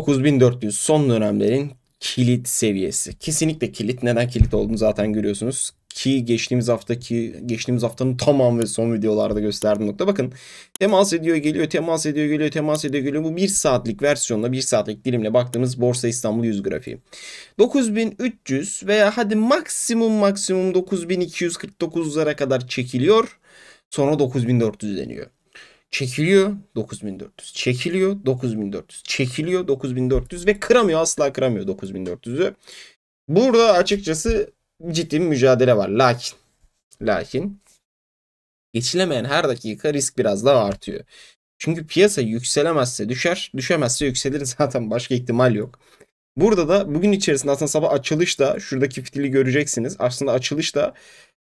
9400 son dönemlerin kilit seviyesi. Kesinlikle kilit. Neden kilit olduğunu zaten görüyorsunuz. Ki geçtiğimiz haftaki geçtiğimiz haftanın tamam ve son videolarda gösterdiğim nokta. Bakın temas ediyor geliyor temas ediyor geliyor temas ediyor geliyor. Bu bir saatlik versiyonla bir saatlik dilimle baktığımız Borsa İstanbul 100 grafiği. 9300 veya hadi maksimum maksimum 9249'lara kadar çekiliyor. Sonra 9400 deniyor. Çekiliyor 9400. Çekiliyor 9400. Çekiliyor 9400 ve kıramıyor asla kıramıyor 9400'ü. Burada açıkçası ciddi bir mücadele var. Lakin lakin geçilemeyen her dakika risk biraz daha artıyor. Çünkü piyasa yükselemezse düşer, düşemezse yükselir zaten başka ihtimal yok. Burada da bugün içerisinde aslında sabah açılışta şuradaki fitili göreceksiniz. Aslında açılışta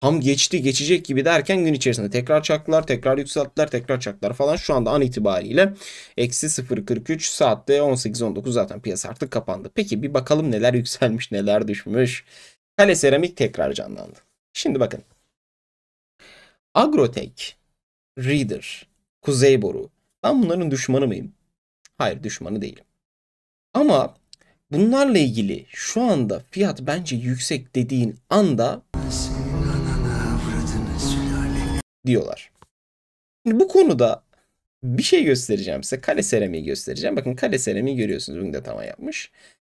Ham geçti geçecek gibi derken gün içerisinde tekrar çaktılar, tekrar yükselttiler, tekrar çaktılar falan. Şu anda an itibariyle eksi 0.43 saatte 18-19 zaten piyasa artık kapandı. Peki bir bakalım neler yükselmiş neler düşmüş. Kale seramik tekrar canlandı. Şimdi bakın. Agrotech, Reader, Kuzey Boru. Ben bunların düşmanı mıyım? Hayır düşmanı değilim. Ama bunlarla ilgili şu anda fiyat bence yüksek dediğin anda... Nasıl? diyorlar. Şimdi bu konuda bir şey göstereceğim size. Kale seramiği göstereceğim. Bakın kale seramiği görüyorsunuz. Bugün de tamam yapmış.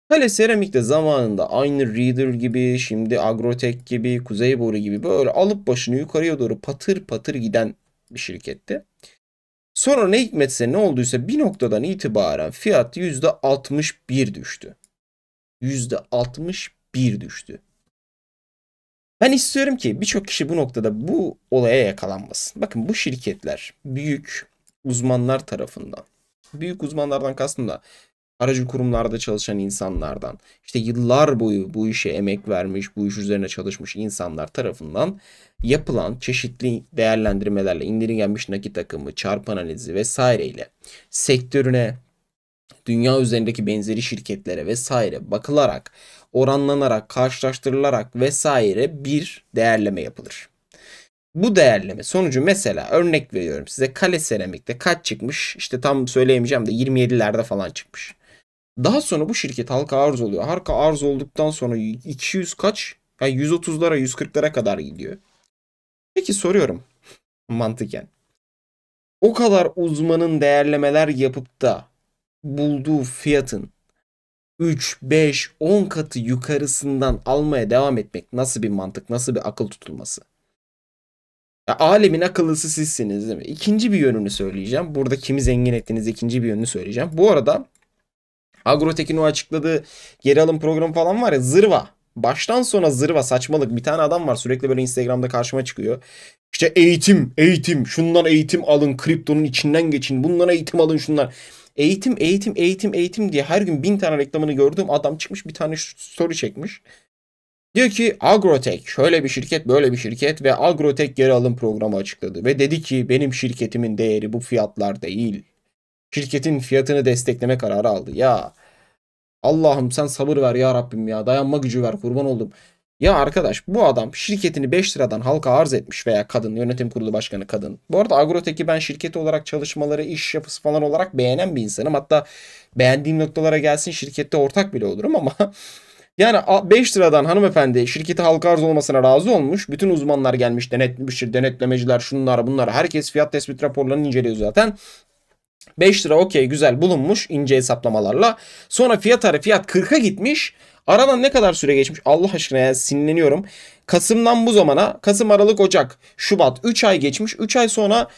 Kale seramik de zamanında aynı Reader gibi, şimdi Agrotek gibi, Kuzey Boru gibi böyle alıp başını yukarıya doğru patır patır giden bir şirketti. Sonra ne hikmetse ne olduysa bir noktadan itibaren fiyat %61 düştü. %61 düştü. Ben istiyorum ki birçok kişi bu noktada bu olaya yakalanmasın. Bakın bu şirketler büyük uzmanlar tarafından. Büyük uzmanlardan kastım da aracı kurumlarda çalışan insanlardan, işte yıllar boyu bu işe emek vermiş, bu iş üzerine çalışmış insanlar tarafından yapılan çeşitli değerlendirmelerle, indirgenmiş nakit akımı, çarp analizi vesaireyle sektörüne, dünya üzerindeki benzeri şirketlere vesaire bakılarak oranlanarak, karşılaştırılarak vesaire bir değerleme yapılır. Bu değerleme sonucu mesela örnek veriyorum size kale seramikte kaç çıkmış işte tam söyleyemeyeceğim de 27'lerde falan çıkmış. Daha sonra bu şirket halka arz oluyor. Halka arz olduktan sonra 200 kaç? Yani 130'lara 140'lara kadar gidiyor. Peki soruyorum mantıken. O kadar uzmanın değerlemeler yapıp da bulduğu fiyatın 3, 5, 10 katı yukarısından almaya devam etmek nasıl bir mantık, nasıl bir akıl tutulması? Ya, alemin akıllısı sizsiniz değil mi? İkinci bir yönünü söyleyeceğim. Burada kimi zengin ettiğiniz ikinci bir yönünü söyleyeceğim. Bu arada Agrotekin o açıkladığı geri alım programı falan var ya zırva. Baştan sona zırva saçmalık. Bir tane adam var sürekli böyle Instagram'da karşıma çıkıyor. İşte eğitim, eğitim, şundan eğitim alın, kriptonun içinden geçin, bundan eğitim alın şunlar. Eğitim, eğitim, eğitim, eğitim diye her gün bin tane reklamını gördüğüm adam çıkmış bir tane soru çekmiş. Diyor ki Agrotech şöyle bir şirket böyle bir şirket ve Agrotech geri alım programı açıkladı. Ve dedi ki benim şirketimin değeri bu fiyatlar değil. Şirketin fiyatını destekleme kararı aldı. Ya Allah'ım sen sabır ver ya Rabbim ya dayanma gücü ver kurban oldum. Ya arkadaş bu adam şirketini 5 liradan halka arz etmiş veya kadın yönetim kurulu başkanı kadın. Bu arada Agrotech'i ben şirket olarak çalışmaları, iş yapısı falan olarak beğenen bir insanım. Hatta beğendiğim noktalara gelsin şirkette ortak bile olurum ama yani 5 liradan hanımefendi şirketi halka arz olmasına razı olmuş. Bütün uzmanlar gelmiş denetlemiştir. Denetlemeciler şunlar bunlar. Herkes fiyat tespit raporlarını inceliyor zaten. 5 lira okey güzel bulunmuş ince hesaplamalarla. Sonra fiyat arı fiyat 40'a gitmiş. Aradan ne kadar süre geçmiş Allah aşkına ya sinirleniyorum. Kasım'dan bu zamana Kasım Aralık Ocak Şubat 3 ay geçmiş. 3 ay sonra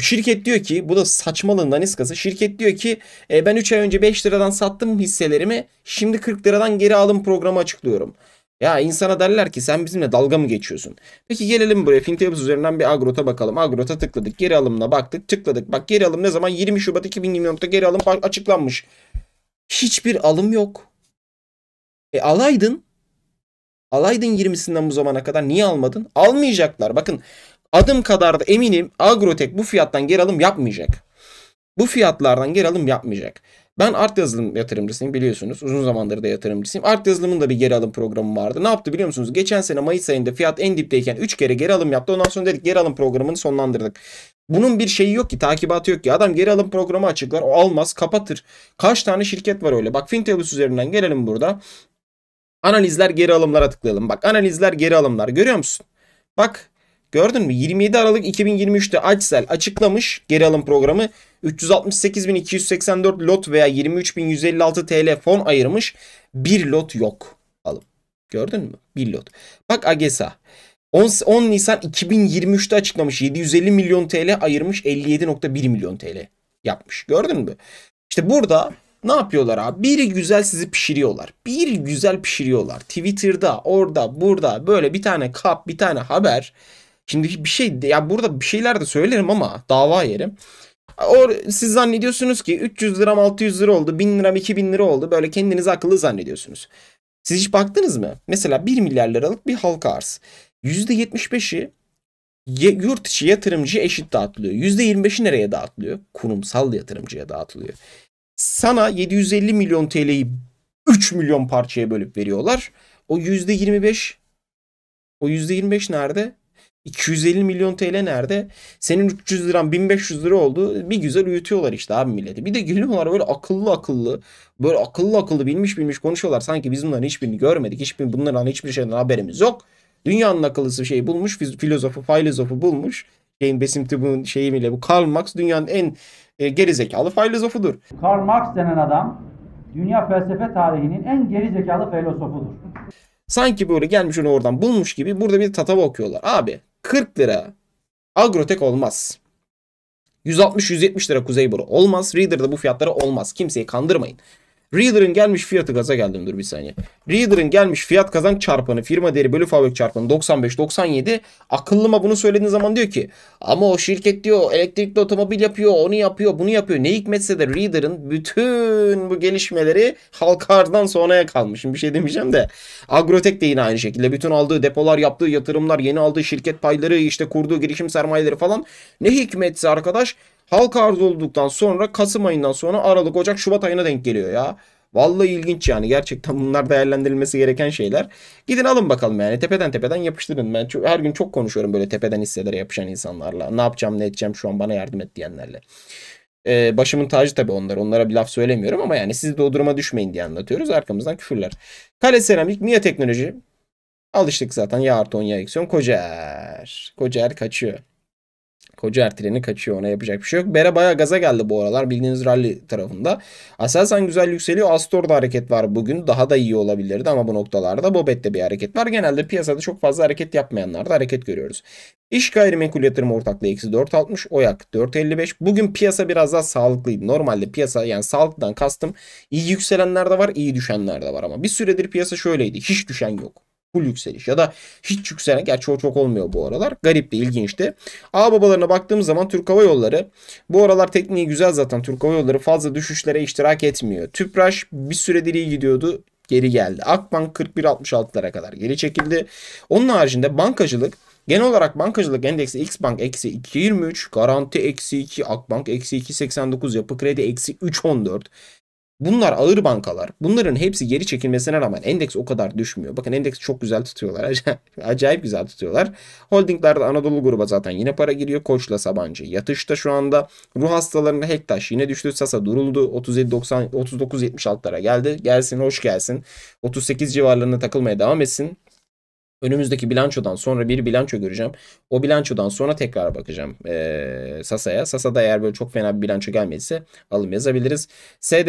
Şirket diyor ki bu da saçmalığın daniskası. Şirket diyor ki e, ben 3 ay önce 5 liradan sattım hisselerimi. Şimdi 40 liradan geri alım programı açıklıyorum. Ya insana derler ki sen bizimle dalga mı geçiyorsun? Peki gelelim buraya Fintables üzerinden bir agrota bakalım. Agrota tıkladık. Geri alımla baktık. Tıkladık. Bak geri alım ne zaman? 20 Şubat 2024'te geri alım açıklanmış. Hiçbir alım yok. E alaydın. Alaydın 20'sinden bu zamana kadar niye almadın? Almayacaklar. Bakın adım kadar da eminim Agrotek bu fiyattan geri alım yapmayacak. Bu fiyatlardan geri alım yapmayacak. Ben art yazılım yatırımcısıyım biliyorsunuz. Uzun zamandır da yatırımcısıyım. Art yazılımın da bir geri alım programı vardı. Ne yaptı biliyor musunuz? Geçen sene Mayıs ayında fiyat en dipteyken 3 kere geri alım yaptı. Ondan sonra dedik geri alım programını sonlandırdık. Bunun bir şeyi yok ki takibatı yok ki. Adam geri alım programı açıklar o almaz kapatır. Kaç tane şirket var öyle. Bak Fintelus üzerinden gelelim burada. Analizler geri alımlara tıklayalım. Bak analizler geri alımlar görüyor musun? Bak Gördün mü? 27 Aralık 2023'te Açsel açıklamış geri alım programı 368.284 lot veya 23.156 TL fon ayırmış. Bir lot yok alım. Gördün mü? Bir lot. Bak AGESA. 10, 10 Nisan 2023'te açıklamış 750 milyon TL ayırmış 57.1 milyon TL yapmış. Gördün mü? İşte burada ne yapıyorlar abi? Bir güzel sizi pişiriyorlar. Bir güzel pişiriyorlar. Twitter'da, orada, burada böyle bir tane kap, bir tane haber Şimdi bir şey ya burada bir şeyler de söylerim ama dava yerim. Or, siz zannediyorsunuz ki 300 liram 600 lira oldu, 1000 liram 2000 lira oldu. Böyle kendinizi akıllı zannediyorsunuz. Siz hiç baktınız mı? Mesela 1 milyar liralık bir halka arz. %75'i yurt içi yatırımcı eşit dağıtılıyor. %25'i nereye dağıtılıyor? Kurumsal yatırımcıya dağıtılıyor. Sana 750 milyon TL'yi 3 milyon parçaya bölüp veriyorlar. O %25 o %25 nerede? 250 milyon TL nerede? Senin 300 liran 1500 lira oldu. Bir güzel uyutuyorlar işte abi milleti. Bir de geliyorlar böyle akıllı akıllı. Böyle akıllı akıllı bilmiş bilmiş konuşuyorlar. Sanki biz bunların hiçbirini görmedik. Hiçbir, bunların hiçbir şeyden haberimiz yok. Dünyanın akıllısı şeyi bulmuş. Filozofu, filozofu bulmuş. Şeyin besimti bunun şeyimiyle bu Karl Marx dünyanın en e, gerizekalı filozofudur. Karl Marx denen adam dünya felsefe tarihinin en gerizekalı filozofudur. Sanki böyle gelmiş onu oradan bulmuş gibi burada bir tatava okuyorlar. Abi 40 lira. Agrotek olmaz. 160-170 lira kuzeyburu olmaz. Reader'da bu fiyatlara olmaz. Kimseyi kandırmayın. Reader'ın gelmiş fiyatı gaza geldim dur bir saniye. Reader'ın gelmiş fiyat kazan çarpanı firma değeri bölü fabrik çarpanı 95-97. Akıllıma bunu söylediğin zaman diyor ki ama o şirket diyor elektrikli otomobil yapıyor onu yapıyor bunu yapıyor. Ne hikmetse de Reader'ın bütün bu gelişmeleri halkardan sonraya kalmış. Şimdi bir şey demeyeceğim de Agrotek de yine aynı şekilde bütün aldığı depolar yaptığı yatırımlar yeni aldığı şirket payları işte kurduğu girişim sermayeleri falan. Ne hikmetse arkadaş Halk arz olduktan sonra Kasım ayından sonra Aralık, Ocak, Şubat ayına denk geliyor ya. Vallahi ilginç yani. Gerçekten bunlar değerlendirilmesi gereken şeyler. Gidin alın bakalım yani. Tepeden tepeden yapıştırın. Ben çok, her gün çok konuşuyorum böyle tepeden hisselere yapışan insanlarla. Ne yapacağım ne edeceğim şu an bana yardım et diyenlerle. Ee, başımın tacı tabi onlar. Onlara bir laf söylemiyorum ama yani siz de o duruma düşmeyin diye anlatıyoruz. Arkamızdan küfürler. Kale Seramik, Mia Teknoloji. Alıştık zaten. Ya artı ya eksiyon. Kocaer. Kocaer kaçıyor. Koca treni kaçıyor ona yapacak bir şey yok. Bere bayağı gaza geldi bu aralar bildiğiniz rally tarafında. Aselsan güzel yükseliyor. Astor'da hareket var bugün. Daha da iyi olabilirdi ama bu noktalarda Bobet'te bir hareket var. Genelde piyasada çok fazla hareket yapmayanlarda hareket görüyoruz. İş gayrimenkul yatırım ortaklığı eksi 4.60, OYAK 4.55. Bugün piyasa biraz daha sağlıklıydı. Normalde piyasa yani sağlıktan kastım iyi yükselenler de var, iyi düşenler de var ama bir süredir piyasa şöyleydi. Hiç düşen yok full yükseliş ya da hiç yükselen gerçi o çok olmuyor bu aralar. Garip de ilginçti. A babalarına baktığımız zaman Türk Hava Yolları bu aralar tekniği güzel zaten. Türk Hava Yolları fazla düşüşlere iştirak etmiyor. Tüpraş bir süredir iyi gidiyordu geri geldi. Akbank 41.66'lara kadar geri çekildi. Onun haricinde bankacılık Genel olarak bankacılık endeksi Xbank eksi 2.23, Garanti eksi 2, Akbank eksi 2.89, Yapı Kredi eksi 3.14, Bunlar ağır bankalar. Bunların hepsi geri çekilmesine rağmen endeks o kadar düşmüyor. Bakın endeks çok güzel tutuyorlar. Acayip, güzel tutuyorlar. Holdinglerde Anadolu gruba zaten yine para giriyor. Koçla Sabancı yatışta şu anda. Ruh hastalarında Hektaş yine düştü. Sasa duruldu. 37.90 39.76'lara geldi. Gelsin hoş gelsin. 38 civarlarına takılmaya devam etsin. Önümüzdeki bilançodan sonra bir bilanço göreceğim. O bilançodan sonra tekrar bakacağım e, Sasa'ya. Sasa'da eğer böyle çok fena bir bilanço gelmediyse alım yazabiliriz. SDTTR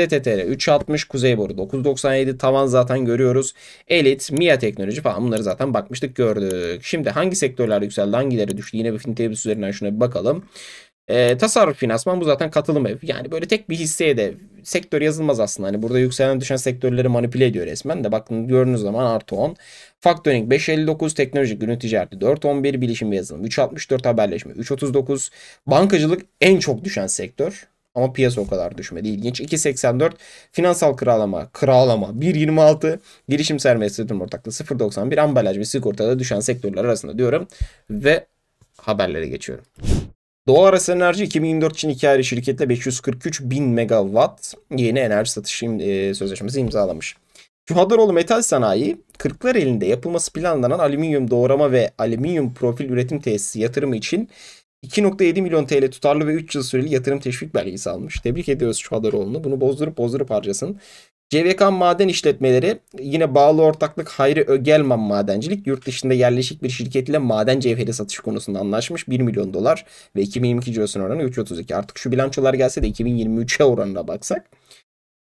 3.60, Kuzey Boru 9.97 tavan zaten görüyoruz. Elit, MIA teknoloji falan bunları zaten bakmıştık gördük. Şimdi hangi sektörler yükseldi hangileri düştü yine bir Fintablis üzerinden şuna bir bakalım. E, tasarruf finansman bu zaten katılım ev. Yani böyle tek bir hisseye de sektör yazılmaz aslında. Hani burada yükselen düşen sektörleri manipüle ediyor resmen de. Bakın gördüğünüz zaman artı 10. Factoring 5.59, teknoloji günü ticareti 4.11, bilişim ve yazılım 3.64, haberleşme 3.39. Bankacılık en çok düşen sektör. Ama piyasa o kadar düşmedi. İlginç. 2.84 finansal kralama, kralama 1.26 girişim sermayesi yatırım ortaklığı 0.91 ambalaj ve sigortada düşen sektörler arasında diyorum ve haberlere geçiyorum. Doğal Aras Enerji 2024 için iki ayrı şirketle 543 bin megawatt yeni enerji satışı e, sözleşmesi imzalamış. Kühadaroğlu Metal Sanayi, Kırklar elinde yapılması planlanan alüminyum doğrama ve alüminyum profil üretim tesisi yatırımı için 2.7 milyon TL tutarlı ve 3 yıl süreli yatırım teşvik belgesi almış. Tebrik ediyoruz Çuhadaroğlu'nu. Bunu bozdurup bozdurup harcasın. CVK Maden İşletmeleri yine bağlı ortaklık Hayri Ögelman Madencilik yurt dışında yerleşik bir şirketle maden cevheri satış konusunda anlaşmış 1 milyon dolar ve 2022 cirosun oranı 3.32. Artık şu bilançolar gelse de 2023'e oranına baksak.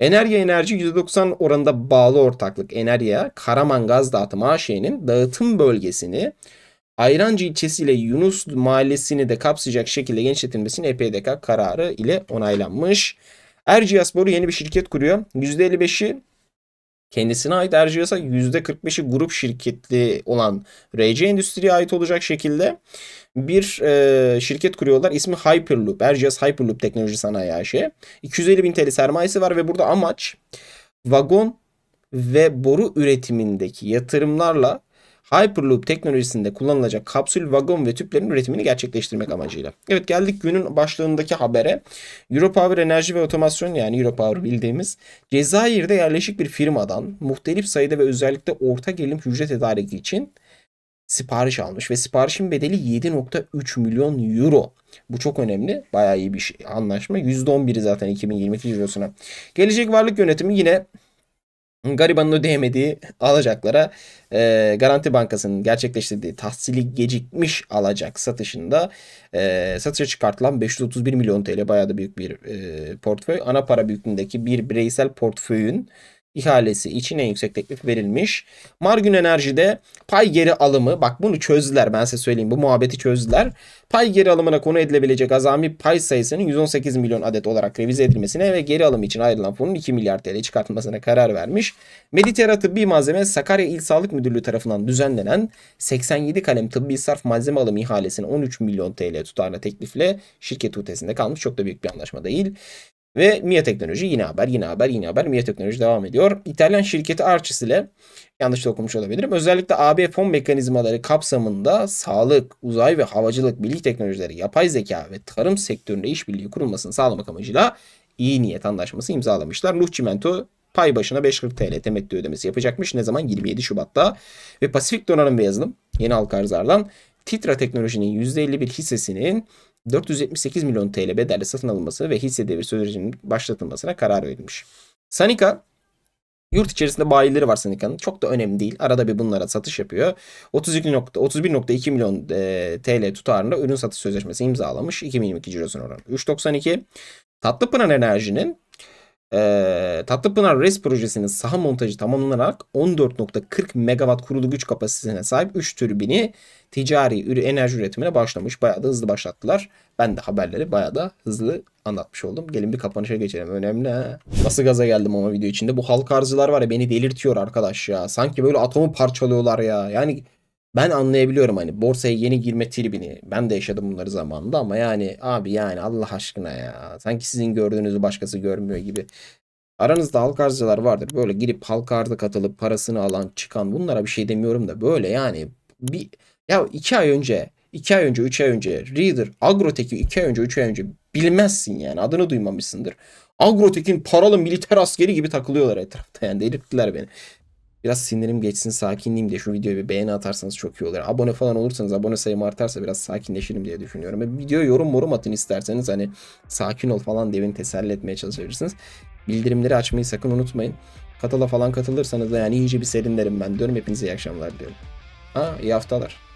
Enerji Enerji %90 oranında bağlı ortaklık Enerya Karaman Gaz Dağıtım AŞ'nin dağıtım bölgesini Ayrancı ilçesiyle Yunus mahallesini de kapsayacak şekilde genişletilmesinin EPDK kararı ile onaylanmış. Erciyes Boru yeni bir şirket kuruyor. %55'i kendisine ait Erciyes'a %45'i grup şirketli olan RC Endüstri'ye ait olacak şekilde bir e, şirket kuruyorlar. İsmi Hyperloop. Erciyes Hyperloop Teknoloji Sanayi AŞ. 250 bin TL sermayesi var ve burada amaç vagon ve boru üretimindeki yatırımlarla Hyperloop teknolojisinde kullanılacak kapsül, vagon ve tüplerin üretimini gerçekleştirmek amacıyla. Evet geldik günün başlığındaki habere. Europower Enerji ve Otomasyon yani Europower bildiğimiz Cezayir'de yerleşik bir firmadan muhtelif sayıda ve özellikle orta gelim hücre tedariki için sipariş almış ve siparişin bedeli 7.3 milyon euro. Bu çok önemli. Bayağı iyi bir şey, anlaşma. %11'i zaten 2022 eurosuna. Gelecek Varlık Yönetimi yine garibanın ödeyemediği alacaklara e, Garanti Bankası'nın gerçekleştirdiği tahsili gecikmiş alacak satışında e, satışa çıkartılan 531 milyon TL bayağı da büyük bir e, portföy. Ana para büyüklüğündeki bir bireysel portföyün ihalesi için en yüksek teklif verilmiş. Margün Enerji'de pay geri alımı bak bunu çözdüler ben size söyleyeyim bu muhabbeti çözdüler. Pay geri alımına konu edilebilecek azami pay sayısının 118 milyon adet olarak revize edilmesine ve geri alım için ayrılan fonun 2 milyar TL çıkartılmasına karar vermiş. Meditera Tıbbi Malzeme Sakarya İl Sağlık Müdürlüğü tarafından düzenlenen 87 kalem tıbbi sarf malzeme alımı ihalesine 13 milyon TL tutarla teklifle şirket ötesinde kalmış. Çok da büyük bir anlaşma değil. Ve MIA Teknoloji yine haber, yine haber, yine haber. MIA Teknoloji devam ediyor. İtalyan şirketi Arçis ile yanlış okumuş olabilirim. Özellikle AB fon mekanizmaları kapsamında sağlık, uzay ve havacılık, bilgi teknolojileri, yapay zeka ve tarım sektöründe işbirliği kurulmasını sağlamak amacıyla iyi niyet anlaşması imzalamışlar. Nuh pay başına 540 TL temettü ödemesi yapacakmış. Ne zaman? 27 Şubat'ta. Ve Pasifik Donanım ve Yazılım yeni halka arzlardan Titra Teknoloji'nin %51 hissesinin 478 milyon TL bedelle satın alınması ve hisse devir sözleşmesinin başlatılmasına karar verilmiş. Sanika Yurt içerisinde bayileri var Sanika'nın. Çok da önemli değil. Arada bir bunlara satış yapıyor. 32. 31.2 milyon e, TL tutarında ürün satış sözleşmesi imzalamış. 2022 cirosun oranı 3.92. Tatlıpınar Enerji'nin e, Tatlıpınar RES projesinin saha montajı tamamlanarak 14.40 megawatt kurulu güç kapasitesine sahip 3 türbini ticari enerji üretimine başlamış. Bayağı da hızlı başlattılar. Ben de haberleri bayağı da hızlı anlatmış oldum. Gelin bir kapanışa geçelim. Önemli ha. Nasıl gaza geldim ama video içinde. Bu halk arzılar var ya beni delirtiyor arkadaş ya. Sanki böyle atomu parçalıyorlar ya. Yani ben anlayabiliyorum hani borsaya yeni girme tribini. Ben de yaşadım bunları zamanında ama yani abi yani Allah aşkına ya. Sanki sizin gördüğünüzü başkası görmüyor gibi. Aranızda halk arzcalar vardır. Böyle girip halk arza katılıp parasını alan çıkan bunlara bir şey demiyorum da böyle yani bir ya iki ay önce iki ay önce üç ay önce Reader Agrotech'i iki ay önce üç ay önce bilmezsin yani adını duymamışsındır. Agrotech'in paralı militer askeri gibi takılıyorlar etrafta yani delirttiler beni. Biraz sinirim geçsin sakinleyeyim diye şu videoya bir beğeni atarsanız çok iyi olur. abone falan olursanız abone sayım artarsa biraz sakinleşirim diye düşünüyorum. Ve video yorum morum atın isterseniz hani sakin ol falan diye beni teselli etmeye çalışabilirsiniz. Bildirimleri açmayı sakın unutmayın. Katala falan katılırsanız da yani iyice bir serinlerim ben diyorum. Hepinize iyi akşamlar diyorum. Ha iyi haftalar.